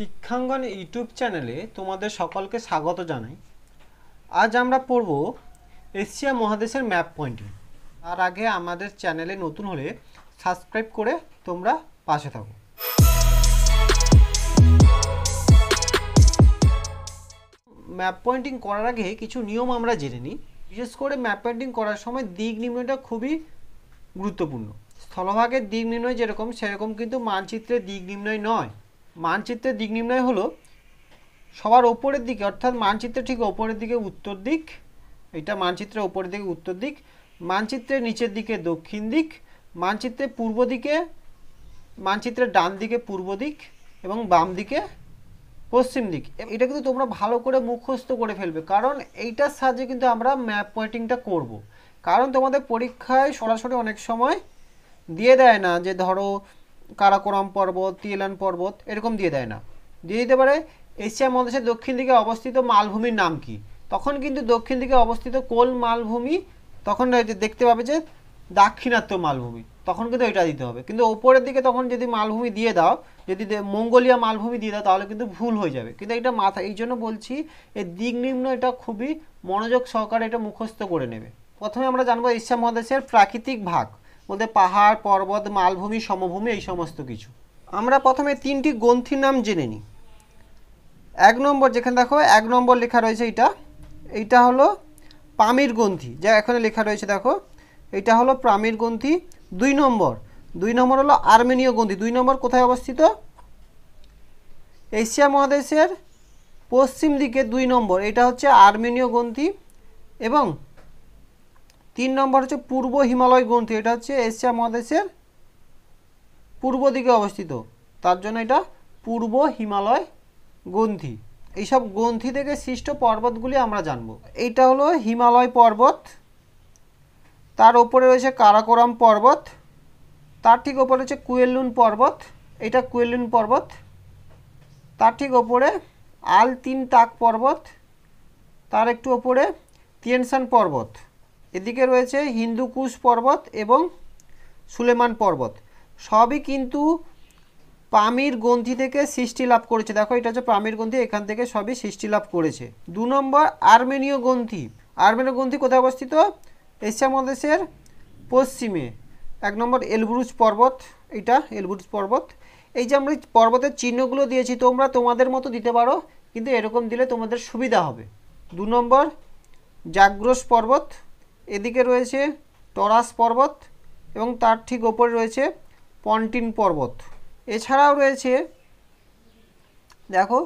শিক্ষাঙ্গন YouTube চ্যানেলে তোমাদের সকলকে স্বাগত জানাই আজ আমরা পড়ব এশিয়া মহাদেশের ম্যাপ পয়েন্টিং তার আগে আমাদের চ্যানেলে নতুন হলে সাবস্ক্রাইব করে তোমরা পাশে থাকো ম্যাপ পয়েন্টিং করার আগে কিছু নিয়ম আমরা জেনে নিই বিশেষ করে ম্যাপ পয়েন্টিং করার সময় দিক নির্ণয়টা খুবই গুরুত্বপূর্ণ স্থলভাগের দিক নির্ণয় যেরকম সেরকম কিন্তু মানচিত্রের দিক নির্ণয় নয় মানচিত্রের দিক নির্ণয় হলো সবার ওপরের দিকে অর্থাৎ মানচিত্রের ঠিক ওপরের দিকে উত্তর দিক এটা মানচিত্রের ওপরের দিকে উত্তর দিক মানচিত্রের নিচের দিকে দক্ষিণ দিক মানচিত্রের পূর্ব দিকে মানচিত্রের ডান দিকে পূর্ব দিক এবং বাম দিকে পশ্চিম দিক এটা কিন্তু তোমরা ভালো করে মুখস্থ করে ফেলবে কারণ এইটার সাহায্যে কিন্তু আমরা ম্যাপ পয়েন্টিংটা করব। কারণ তোমাদের পরীক্ষায় সরাসরি অনেক সময় দিয়ে দেয় না যে ধরো কারাকোরাম পর্বত তিয়েলান পর্বত এরকম দিয়ে দেয় না দিয়ে দিতে পারে এশিয়া মহাদেশের দক্ষিণ দিকে অবস্থিত মালভূমির নাম কি তখন কিন্তু দক্ষিণ দিকে অবস্থিত কোল মালভূমি তখন দেখতে পাবে যে দাক্ষিণাত্য মালভূমি তখন কিন্তু এটা দিতে হবে কিন্তু ওপরের দিকে তখন যদি মালভূমি দিয়ে দাও যদি মঙ্গোলিয়া মালভূমি দিয়ে দাও তাহলে কিন্তু ভুল হয়ে যাবে কিন্তু এটা মাথা এই জন্য বলছি এই দিক নিম্ন এটা খুবই মনোযোগ সহকারে এটা মুখস্থ করে নেবে প্রথমে আমরা জানবো এশিয়া মহাদেশের প্রাকৃতিক ভাগ বলতে পাহাড় পর্বত মালভূমি সমভূমি এই সমস্ত কিছু আমরা প্রথমে তিনটি গ্রন্থির নাম জেনে নিই এক নম্বর যেখানে দেখো এক নম্বর লেখা রয়েছে এটা এইটা হলো পামির গ্রন্থি যা এখানে লেখা রয়েছে দেখো এটা হলো প্রামির গ্রন্থি দুই নম্বর দুই নম্বর হলো আর্মেনীয় গ্রন্থি দুই নম্বর কোথায় অবস্থিত এশিয়া মহাদেশের পশ্চিম দিকে দুই নম্বর এটা হচ্ছে আর্মেনীয় গ্রন্থি এবং তিন নম্বর হচ্ছে পূর্ব হিমালয় গ্রন্থি এটা হচ্ছে এশিয়া মহাদেশের পূর্ব দিকে অবস্থিত তার জন্য এটা পূর্ব হিমালয় গ্রন্থি এইসব গ্রন্থি থেকে সৃষ্ট পর্বতগুলি আমরা জানব এইটা হলো হিমালয় পর্বত তার ওপরে রয়েছে কারাকোরাম পর্বত তার ঠিক ওপরে রয়েছে কুয়েলুন পর্বত এটা কুয়েলুন পর্বত তার ঠিক ওপরে আল তিন তাক পর্বত তার একটু ওপরে তিয়েনসান পর্বত এদিকে রয়েছে হিন্দুকুশ পর্বত এবং সুলেমান পর্বত সবই কিন্তু পামির গ্রন্থি থেকে সৃষ্টি লাভ করেছে দেখো এটা হচ্ছে পামির গ্রন্থি এখান থেকে সবই সৃষ্টি লাভ করেছে দু নম্বর আর্মেনীয় গ্রন্থি আর্মেনীয় গ্রন্থি কোথায় অবস্থিত এশিয়া মহাদেশের পশ্চিমে এক নম্বর এলবুরুজ পর্বত এটা এলবুরুজ পর্বত এই যে আমরা পর্বতের চিহ্নগুলো দিয়েছি তোমরা তোমাদের মতো দিতে পারো কিন্তু এরকম দিলে তোমাদের সুবিধা হবে দু নম্বর জাগ্রস পর্বত এদিকে রয়েছে টরাস পর্বত এবং তার ঠিক ওপরে রয়েছে পন্টিন পর্বত এছাড়াও রয়েছে দেখো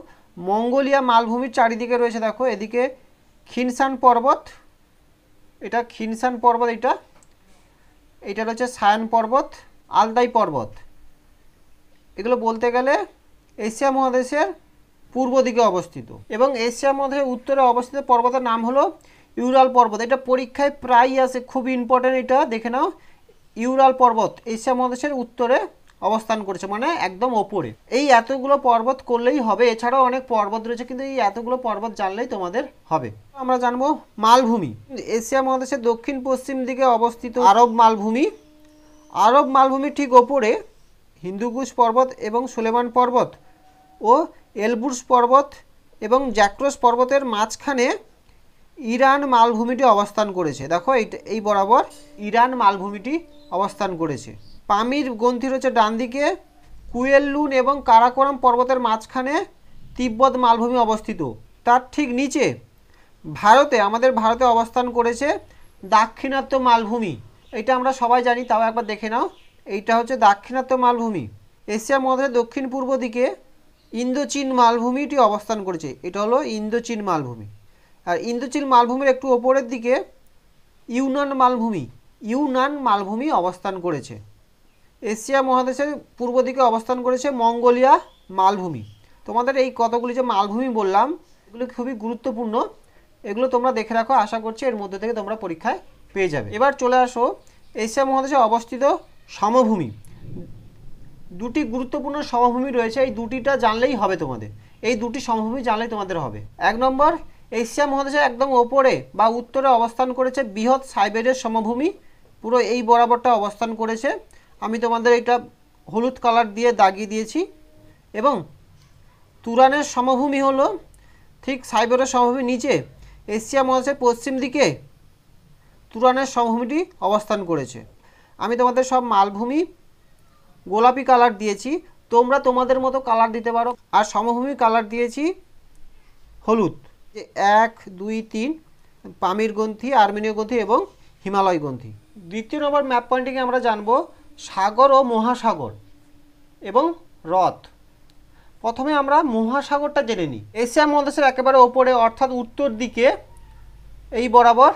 মঙ্গোলিয়া মালভূমির চারিদিকে রয়েছে দেখো এদিকে খিনসান পর্বত এটা খিনসান পর্বত এটা এটা রয়েছে সায়ন পর্বত আলদাই পর্বত এগুলো বলতে গেলে এশিয়া মহাদেশের পূর্ব দিকে অবস্থিত এবং এশিয়া মহাদেশের উত্তরে অবস্থিত পর্বতের নাম হলো ইউরাল পর্বত এটা পরীক্ষায় প্রায়ই আসে খুব ইম্পর্ট্যান্ট এটা দেখে নাও ইউরাল পর্বত এশিয়া মহাদেশের উত্তরে অবস্থান করেছে মানে একদম ওপরে এই এতগুলো পর্বত করলেই হবে এছাড়াও অনেক পর্বত রয়েছে কিন্তু এই এতগুলো পর্বত জানলেই তোমাদের হবে আমরা জানবো মালভূমি এশিয়া মহাদেশের দক্ষিণ পশ্চিম দিকে অবস্থিত আরব মালভূমি আরব মালভূমি ঠিক ওপরে হিন্দুকুশ পর্বত এবং সুলেমান পর্বত ও এলবুর্স পর্বত এবং জ্যাক্রোস পর্বতের মাঝখানে ইরান মালভূমিটি অবস্থান করেছে দেখো এই বরাবর ইরান মালভূমিটি অবস্থান করেছে পামির গ্রন্থি রয়েছে ডান দিকে কুয়েল্লুন এবং কারাকোরাম পর্বতের মাঝখানে তিব্বত মালভূমি অবস্থিত তার ঠিক নিচে ভারতে আমাদের ভারতে অবস্থান করেছে দাক্ষিণাত্য মালভূমি এটা আমরা সবাই জানি তাও একবার দেখে নাও এইটা হচ্ছে দাক্ষিণাত্য মালভূমি এশিয়ার মধ্যে দক্ষিণ পূর্ব দিকে ইন্দোচীন মালভূমিটি অবস্থান করেছে এটা হলো ইন্দোচীন মালভূমি আর ইন্দোচীন মালভূমির একটু ওপরের দিকে ইউনান মালভূমি ইউনান মালভূমি অবস্থান করেছে এশিয়া মহাদেশের পূর্ব দিকে অবস্থান করেছে মঙ্গোলিয়া মালভূমি তোমাদের এই কতগুলি যে মালভূমি বললাম এগুলো খুবই গুরুত্বপূর্ণ এগুলো তোমরা দেখে রাখো আশা করছি এর মধ্যে থেকে তোমরা পরীক্ষায় পেয়ে যাবে এবার চলে আসো এশিয়া মহাদেশে অবস্থিত সমভূমি দুটি গুরুত্বপূর্ণ সমভূমি রয়েছে এই দুটিটা জানলেই হবে তোমাদের এই দুটি সমভূমি জানলেই তোমাদের হবে এক নম্বর এশিয়া মহাদেশের একদম ওপরে বা উত্তরে অবস্থান করেছে বৃহৎ সাইবেরিয়ার সমভূমি পুরো এই বরাবরটা অবস্থান করেছে আমি তোমাদের এটা হলুদ কালার দিয়ে দাগিয়ে দিয়েছি এবং তুরানের সমভূমি হলো ঠিক সাইবেরিয়ার সমভূমির নিচে এশিয়া মহাদেশের পশ্চিম দিকে তুরানের সমভূমিটি অবস্থান করেছে আমি তোমাদের সব মালভূমি গোলাপি কালার দিয়েছি তোমরা তোমাদের মতো কালার দিতে পারো আর সমভূমি কালার দিয়েছি হলুদ যে এক দুই তিন পামির গ্রন্থি আর্মেনীয় গ্রন্থি এবং হিমালয় গ্রন্থি দ্বিতীয় নম্বর ম্যাপ পয়েন্টিংয়ে আমরা জানব সাগর ও মহাসাগর এবং রথ প্রথমে আমরা মহাসাগরটা জেনে নিই এশিয়া মহাদেশের একেবারে ওপরে অর্থাৎ উত্তর দিকে এই বরাবর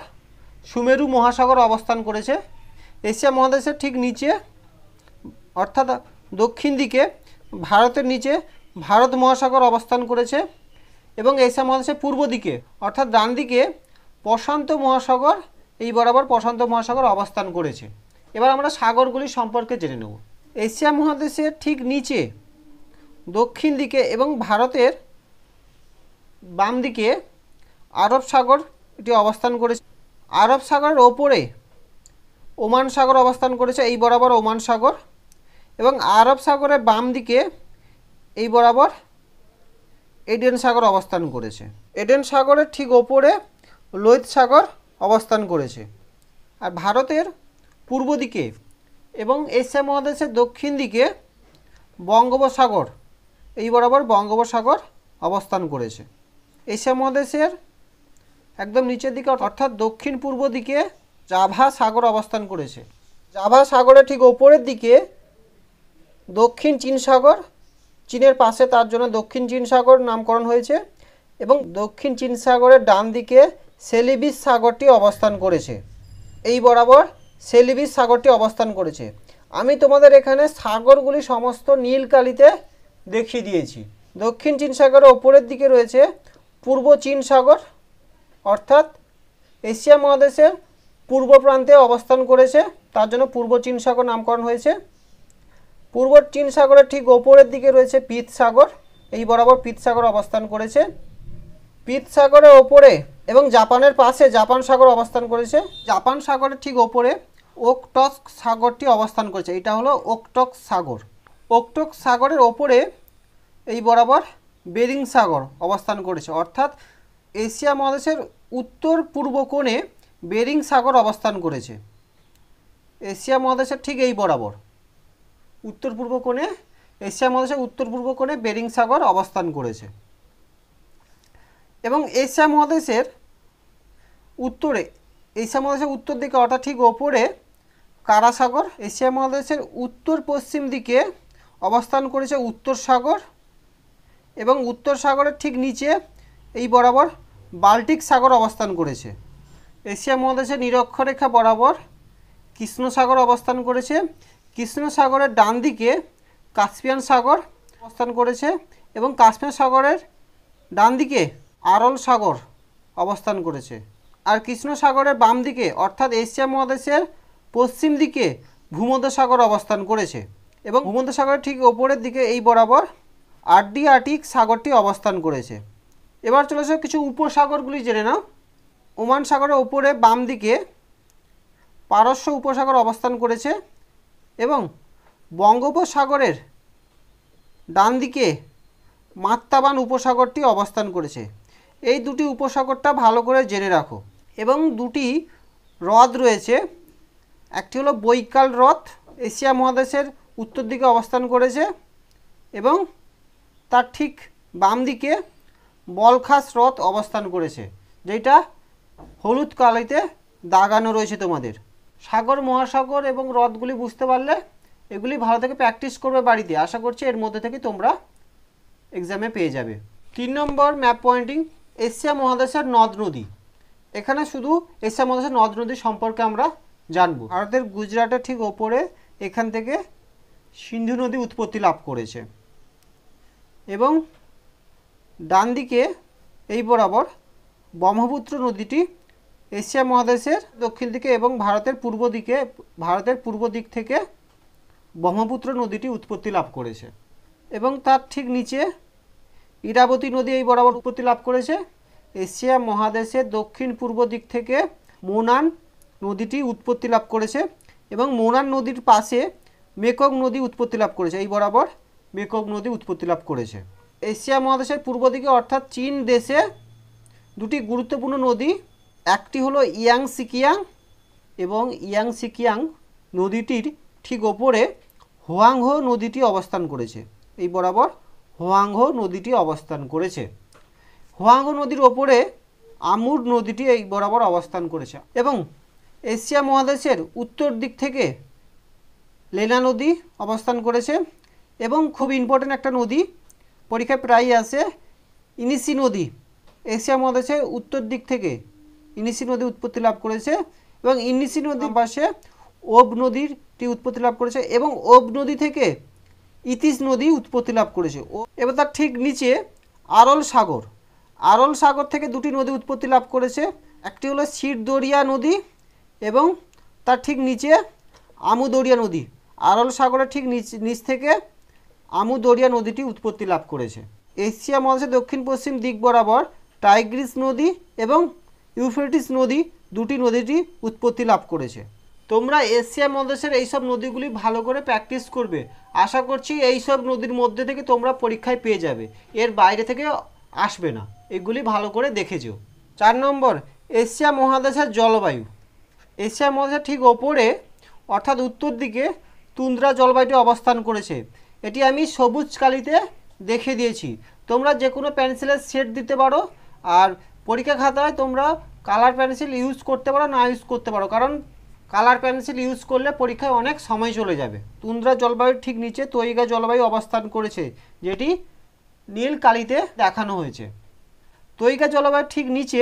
সুমেরু মহাসাগর অবস্থান করেছে এশিয়া মহাদেশের ঠিক নিচে অর্থাৎ দক্ষিণ দিকে ভারতের নিচে ভারত মহাসাগর অবস্থান করেছে এবং এশিয়া মহাদেশের পূর্ব দিকে অর্থাৎ ডান দিকে প্রশান্ত মহাসাগর এই বরাবর প্রশান্ত মহাসাগর অবস্থান করেছে এবার আমরা সাগরগুলি সম্পর্কে জেনে নেব এশিয়া মহাদেশের ঠিক নিচে দক্ষিণ দিকে এবং ভারতের বাম দিকে আরব সাগর এটি অবস্থান করেছে আরব সাগরের ওপরে ওমান সাগর অবস্থান করেছে এই বরাবর ওমান সাগর এবং আরব সাগরের বাম দিকে এই বরাবর এডেন সাগর অবস্থান করেছে এডেন সাগরের ঠিক ওপরে লোহিত সাগর অবস্থান করেছে আর ভারতের পূর্ব দিকে এবং এশিয়া মহাদেশের দক্ষিণ দিকে বঙ্গোপসাগর এই বরাবর বঙ্গোপসাগর অবস্থান করেছে এশিয়া মহাদেশের একদম নিচের দিকে অর্থাৎ দক্ষিণ পূর্ব দিকে জাভা সাগর অবস্থান করেছে জাভা সাগরের ঠিক ওপরের দিকে দক্ষিণ চীন সাগর চীনের পাশে তার জন্য দক্ষিণ চীন সাগর নামকরণ হয়েছে এবং দক্ষিণ চীন সাগরের ডান দিকে সেলিবিস সাগরটি অবস্থান করেছে এই বরাবর সেলিবিস সাগরটি অবস্থান করেছে আমি তোমাদের এখানে সাগরগুলি সমস্ত নীল দেখিয়ে দিয়েছি দক্ষিণ চীন সাগরের ওপরের দিকে রয়েছে পূর্ব চীন সাগর অর্থাৎ এশিয়া মহাদেশের পূর্ব প্রান্তে অবস্থান করেছে তার জন্য পূর্ব চীন সাগর নামকরণ হয়েছে পূর্ব চীন সাগরের ঠিক ওপরের দিকে রয়েছে পিত সাগর এই বরাবর পিত সাগর অবস্থান করেছে পিত সাগরের ওপরে এবং জাপানের পাশে জাপান সাগর অবস্থান করেছে জাপান সাগরের ঠিক ওপরে ওকটক সাগরটি অবস্থান করেছে এটা হলো ওকটক সাগর ওকটক সাগরের ওপরে এই বরাবর বেরিং সাগর অবস্থান করেছে অর্থাৎ এশিয়া মহাদেশের উত্তর পূর্ব কোণে বেরিং সাগর অবস্থান করেছে এশিয়া মহাদেশের ঠিক এই বরাবর উত্তর পূর্ব কোণে এশিয়া মহাদেশের উত্তর পূর্ব কোণে বেরিং সাগর অবস্থান করেছে এবং এশিয়া মহাদেশের উত্তরে এশিয়া মহাদেশের উত্তর দিকে অর্থাৎ ঠিক ওপরে কারাসাগর এশিয়া মহাদেশের উত্তর পশ্চিম দিকে অবস্থান করেছে উত্তর সাগর এবং উত্তর সাগরের ঠিক নিচে এই বরাবর বাল্টিক সাগর অবস্থান করেছে এশিয়া মহাদেশের নিরক্ষরেখা বরাবর কৃষ্ণ সাগর অবস্থান করেছে কৃষ্ণ সাগরের ডান দিকে কাস্পিয়ান সাগর অবস্থান করেছে এবং কাশ্মীর সাগরের ডান দিকে আরল সাগর অবস্থান করেছে আর কৃষ্ণ সাগরের বাম দিকে অর্থাৎ এশিয়া মহাদেশের পশ্চিম দিকে ভূমধ্যসাগর অবস্থান করেছে এবং ভূমধ্যসাগরের ঠিক ওপরের দিকে এই বরাবর আর্ডিয়াটিক সাগরটি অবস্থান করেছে এবার চলে চলেছে কিছু উপসাগরগুলি জেনে নাও ওমান সাগরের ওপরে বাম দিকে পারস্য উপসাগর অবস্থান করেছে এবং বঙ্গোপসাগরের ডান দিকে মাত্তাবান উপসাগরটি অবস্থান করেছে এই দুটি উপসাগরটা ভালো করে জেনে রাখো এবং দুটি হ্রদ রয়েছে একটি হলো বৈকাল হ্রদ এশিয়া মহাদেশের উত্তর দিকে অবস্থান করেছে এবং তার ঠিক বাম দিকে বলখাস হ্রদ অবস্থান করেছে যেটা হলুদ কালিতে দাগানো রয়েছে তোমাদের সাগর মহাসাগর এবং হ্রদগুলি বুঝতে পারলে এগুলি ভালো থেকে প্র্যাকটিস করবে বাড়িতে আশা করছি এর মধ্যে থেকে তোমরা এক্সামে পেয়ে যাবে তিন নম্বর ম্যাপ পয়েন্টিং এশিয়া মহাদেশের নদ নদী এখানে শুধু এশিয়া মহাদেশের নদ নদী সম্পর্কে আমরা জানব ভারতের গুজরাটের ঠিক ওপরে এখান থেকে সিন্ধু নদী উৎপত্তি লাভ করেছে এবং ডান দিকে এই বরাবর ব্রহ্মপুত্র নদীটি এশিয়া মহাদেশের দক্ষিণ দিকে এবং ভারতের পূর্ব দিকে ভারতের পূর্ব দিক থেকে ব্রহ্মপুত্র নদীটি উৎপত্তি লাভ করেছে এবং তার ঠিক নিচে ইরাবতী নদী এই বরাবর উৎপত্তি লাভ করেছে এশিয়া মহাদেশের দক্ষিণ পূর্ব দিক থেকে মোনান নদীটি উৎপত্তি লাভ করেছে এবং মোনান নদীর পাশে মেকক নদী উৎপত্তি লাভ করেছে এই বরাবর মেকক নদী উৎপত্তি লাভ করেছে এশিয়া মহাদেশের পূর্ব দিকে অর্থাৎ চীন দেশে দুটি গুরুত্বপূর্ণ নদী একটি হলো ইয়াং সিকিয়াং এবং ইয়াং সিকিয়াং নদীটির ঠিক ওপরে হোয়াংহো নদীটি অবস্থান করেছে এই বরাবর হোয়াংহো নদীটি অবস্থান করেছে হোয়াংহো নদীর ওপরে আমুর নদীটি এই বরাবর অবস্থান করেছে এবং এশিয়া মহাদেশের উত্তর দিক থেকে লেনা নদী অবস্থান করেছে এবং খুব ইম্পর্টেন্ট একটা নদী পরীক্ষায় প্রায়ই আসে ইনিসি নদী এশিয়া মহাদেশের উত্তর দিক থেকে ইনিসি নদী উৎপত্তি লাভ করেছে এবং ইনিসি নদীর পাশে ওব নদীরটি উৎপত্তি লাভ করেছে এবং ওব নদী থেকে ইতিস নদী উৎপত্তি লাভ করেছে ও এবার তার ঠিক নিচে আরল সাগর আরল সাগর থেকে দুটি নদী উৎপত্তি লাভ করেছে একটি হলো শিরদরিয়া নদী এবং তার ঠিক নিচে আমুদরিয়া নদী আরল সাগরের ঠিক নিচ নিচ থেকে আমুদরিয়া নদীটি উৎপত্তি লাভ করেছে এশিয়া মহাদেশের দক্ষিণ পশ্চিম দিক বরাবর টাইগ্রিস নদী এবং ইউফ্রেটিস নদী দুটি নদীটি উৎপত্তি লাভ করেছে তোমরা এশিয়া মহাদেশের এইসব নদীগুলি ভালো করে প্র্যাকটিস করবে আশা করছি এই সব নদীর মধ্যে থেকে তোমরা পরীক্ষায় পেয়ে যাবে এর বাইরে থেকে আসবে না এগুলি ভালো করে দেখে যেও চার নম্বর এশিয়া মহাদেশের জলবায়ু এশিয়া মহাদেশের ঠিক ওপরে অর্থাৎ উত্তর দিকে তুন্দ্রা জলবায়ুটি অবস্থান করেছে এটি আমি সবুজ কালিতে দেখে দিয়েছি তোমরা যে কোনো পেন্সিলের শেড দিতে পারো আর পরীক্ষা খাতায় তোমরা কালার পেন্সিল ইউজ করতে পারো না ইউজ করতে পারো কারণ কালার পেন্সিল ইউজ করলে পরীক্ষায় অনেক সময় চলে যাবে তুন্দ্রা জলবায়ুর ঠিক নিচে তৈগা জলবায়ু অবস্থান করেছে যেটি নীল কালিতে দেখানো হয়েছে তৈগা জলবায়ুর ঠিক নিচে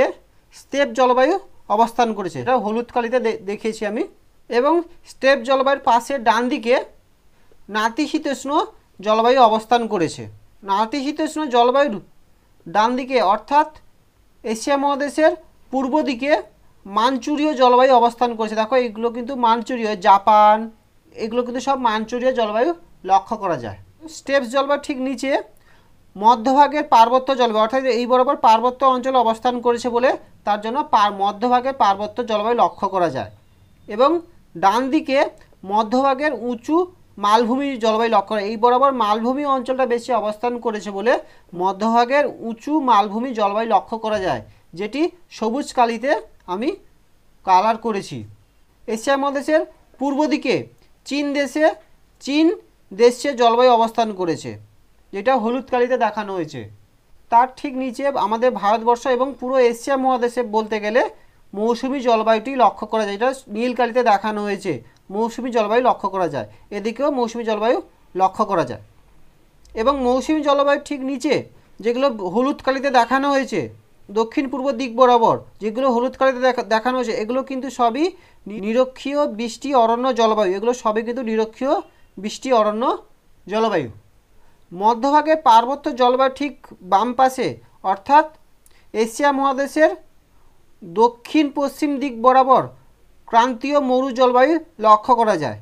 স্টেপ জলবায়ু অবস্থান করেছে এটা হলুদ কালিতে দেখেছি আমি এবং স্টেপ জলবায়ুর পাশে ডান দিকে নাতিশীতোষ্ণ জলবায়ু অবস্থান করেছে নাতিশীতোষ্ণ জলবায়ুর ডান দিকে অর্থাৎ এশিয়া মহাদেশের পূর্ব দিকে মাঞ্চুরীয় জলবায়ু অবস্থান করেছে দেখো এগুলো কিন্তু মাঞ্চুরীয় জাপান এগুলো কিন্তু সব মাঞ্চুরীয় জলবায়ু লক্ষ্য করা যায় স্টেপস জলবায়ু ঠিক নিচে মধ্যভাগের পার্বত্য জলবায়ু অর্থাৎ এই বরাবর পার্বত্য অঞ্চলে অবস্থান করেছে বলে তার জন্য মধ্যভাগের পার্বত্য জলবায়ু লক্ষ্য করা যায় এবং ডান দিকে মধ্যভাগের উঁচু মালভূমি জলবায়ু লক্ষ্য করা এই বরাবর মালভূমি অঞ্চলটা বেশি অবস্থান করেছে বলে মধ্যভাগের উঁচু মালভূমি জলবায়ু লক্ষ্য করা যায় যেটি সবুজ কালিতে আমি কালার করেছি এশিয়া মহাদেশের পূর্ব দিকে চীন দেশে চীন দেশে জলবায়ু অবস্থান করেছে যেটা হলুদ কালিতে দেখানো হয়েছে তার ঠিক নিচে আমাদের ভারতবর্ষ এবং পুরো এশিয়া মহাদেশে বলতে গেলে মৌসুমী জলবায়ুটি লক্ষ্য করা যায় যেটা নীল কালিতে দেখানো হয়েছে মৌসুমী জলবায়ু লক্ষ্য করা যায় এদিকেও মৌসুমি জলবায়ু লক্ষ্য করা যায় এবং মৌসুমি জলবায়ুর ঠিক নিচে যেগুলো হলুদ কালিতে দেখানো হয়েছে দক্ষিণ পূর্ব দিক বরাবর যেগুলো হলুদ কালিতে দেখানো হয়েছে এগুলো কিন্তু সবই নিরক্ষীয় বৃষ্টি অরণ্য জলবায়ু এগুলো সবই কিন্তু নিরক্ষীয় বৃষ্টি অরণ্য জলবায়ু মধ্যভাগে পার্বত্য জলবায়ু ঠিক বাম পাশে অর্থাৎ এশিয়া মহাদেশের দক্ষিণ পশ্চিম দিক বরাবর ক্রান্তীয় মরু জলবায়ু লক্ষ্য করা যায়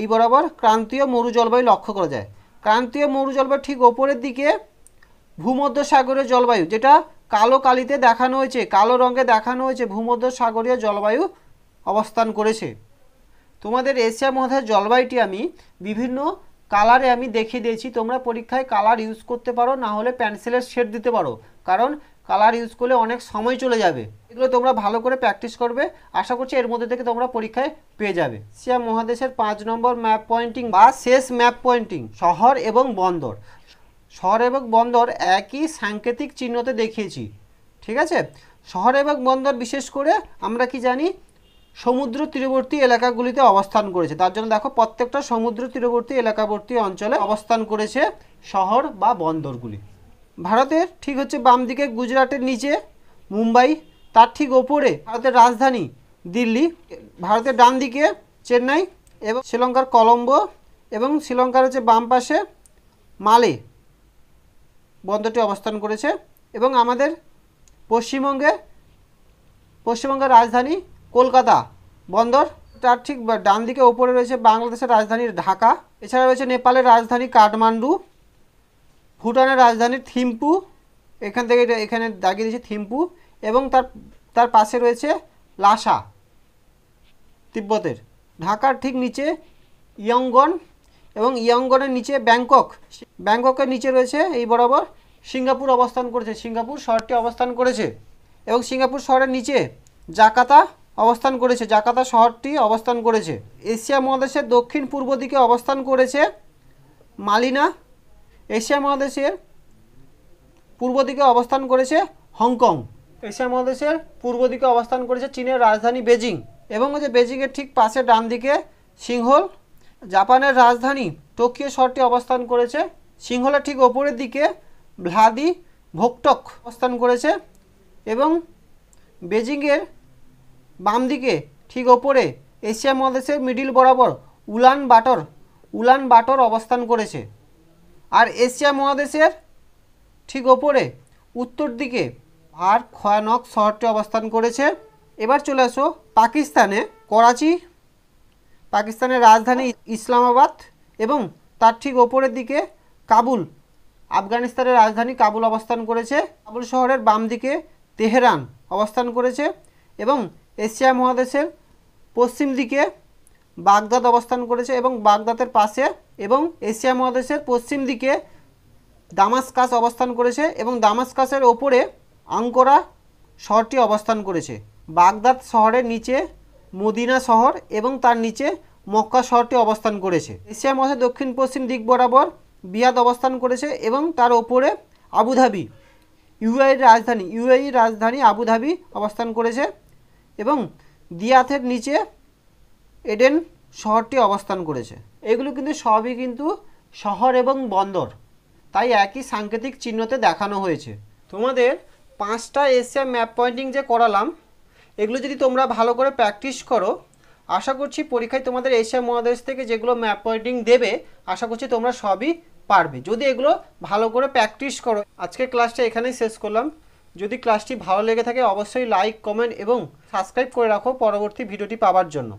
এই বরাবর ক্রান্তীয় মরু জলবায়ু লক্ষ্য করা যায় ক্রান্তীয় মরু জলবায়ু ঠিক ওপরের দিকে ভূমধ্যসাগরের জলবায়ু যেটা কালো কালিতে দেখানো হয়েছে কালো রঙে দেখানো হয়েছে ভূমধ্য সাগরীয় জলবায়ু অবস্থান করেছে তোমাদের এশিয়া মহাদেশ জলবায়ুটি আমি বিভিন্ন কালারে আমি দেখিয়ে দিয়েছি তোমরা পরীক্ষায় কালার ইউজ করতে পারো না হলে পেন্সিলের শেড দিতে পারো কারণ কালার ইউজ করলে অনেক সময় চলে যাবে এগুলো তোমরা ভালো করে প্র্যাকটিস করবে আশা করছি এর মধ্যে থেকে তোমরা পরীক্ষায় পেয়ে যাবে এশিয়া মহাদেশের পাঁচ নম্বর ম্যাপ পয়েন্টিং বা শেষ ম্যাপ পয়েন্টিং শহর এবং বন্দর শহর এবং বন্দর একই সাংকেতিক চিহ্নতে দেখিয়েছি ঠিক আছে শহর এবং বন্দর বিশেষ করে আমরা কি জানি সমুদ্র তীরবর্তী এলাকাগুলিতে অবস্থান করেছে তার জন্য দেখো প্রত্যেকটা সমুদ্র তীরবর্তী এলাকাবর্তী অঞ্চলে অবস্থান করেছে শহর বা বন্দরগুলি ভারতের ঠিক হচ্ছে বাম দিকে গুজরাটের নিচে মুম্বাই তার ঠিক ওপরে ভারতের রাজধানী দিল্লি ভারতের ডান দিকে চেন্নাই এবং শ্রীলঙ্কার কলম্বো এবং শ্রীলঙ্কার হচ্ছে বাম পাশে মালে বন্দরটি অবস্থান করেছে এবং আমাদের পশ্চিমবঙ্গে পশ্চিমবঙ্গের রাজধানী কলকাতা বন্দর তার ঠিক ডান দিকে ওপরে রয়েছে বাংলাদেশের রাজধানী ঢাকা এছাড়া রয়েছে নেপালের রাজধানী কাঠমান্ডু ভুটানের রাজধানী থিম্পু এখান থেকে এখানে দাগিয়ে দিয়েছে থিম্পু এবং তার তার পাশে রয়েছে লাসা তিব্বতের ঢাকার ঠিক নিচে ইয়ঙ্গন এবং ইয়াঙ্গনের নিচে ব্যাংকক ব্যাংককের নিচে রয়েছে এই বরাবর সিঙ্গাপুর অবস্থান করেছে সিঙ্গাপুর শহরটি অবস্থান করেছে এবং সিঙ্গাপুর শহরের নিচে জাকাতা অবস্থান করেছে জাকাতা শহরটি অবস্থান করেছে এশিয়া মহাদেশের দক্ষিণ পূর্ব দিকে অবস্থান করেছে মালিনা এশিয়া মহাদেশের পূর্ব দিকে অবস্থান করেছে হংকং এশিয়া মহাদেশের পূর্ব দিকে অবস্থান করেছে চীনের রাজধানী বেজিং এবং হচ্ছে বেজিংয়ের ঠিক পাশে ডান দিকে সিংহল জাপানের রাজধানী টোকিও শহরটি অবস্থান করেছে সিংহলা ঠিক ওপরের দিকে ভ্লাদি ভোকটক অবস্থান করেছে এবং বেজিংয়ের বাম দিকে ঠিক ওপরে এশিয়া মহাদেশের মিডিল বরাবর উলান বাটর উলান বাটর অবস্থান করেছে আর এশিয়া মহাদেশের ঠিক ওপরে উত্তর দিকে আর খয়ানক শহরটি অবস্থান করেছে এবার চলে আসো পাকিস্তানে করাচি পাকিস্তানের রাজধানী ইসলামাবাদ এবং তার ঠিক ওপরের দিকে কাবুল আফগানিস্তানের রাজধানী কাবুল অবস্থান করেছে কাবুল শহরের বাম দিকে তেহরান অবস্থান করেছে এবং এশিয়া মহাদেশের পশ্চিম দিকে বাগদাদ অবস্থান করেছে এবং বাগদাদের পাশে এবং এশিয়া মহাদেশের পশ্চিম দিকে দামাসকাস অবস্থান করেছে এবং দামাসকাসের ওপরে আঙ্কোরা শহরটি অবস্থান করেছে বাগদাদ শহরের নিচে মদিনা শহর এবং তার নিচে মক্কা শহরটি অবস্থান করেছে এশিয়া মহাদেশ দক্ষিণ পশ্চিম দিক বরাবর বিয়াদ অবস্থান করেছে এবং তার ওপরে আবুধাবি ইউএর রাজধানী ইউএই রাজধানী আবুধাবি অবস্থান করেছে এবং দিয়াথের নিচে এডেন শহরটি অবস্থান করেছে এগুলো কিন্তু সবই কিন্তু শহর এবং বন্দর তাই একই সাংকেতিক চিহ্নতে দেখানো হয়েছে তোমাদের পাঁচটা এশিয়া ম্যাপ পয়েন্টিং যে করালাম এগুলো যদি তোমরা ভালো করে প্র্যাকটিস করো আশা করছি পরীক্ষায় তোমাদের এশিয়া মহাদেশ থেকে যেগুলো ম্যাপ পয়েন্টিং দেবে আশা করছি তোমরা সবই পারবে যদি এগুলো ভালো করে প্র্যাকটিস করো আজকের ক্লাসটা এখানেই শেষ করলাম যদি ক্লাসটি ভালো লেগে থাকে অবশ্যই লাইক কমেন্ট এবং সাবস্ক্রাইব করে রাখো পরবর্তী ভিডিওটি পাওয়ার জন্য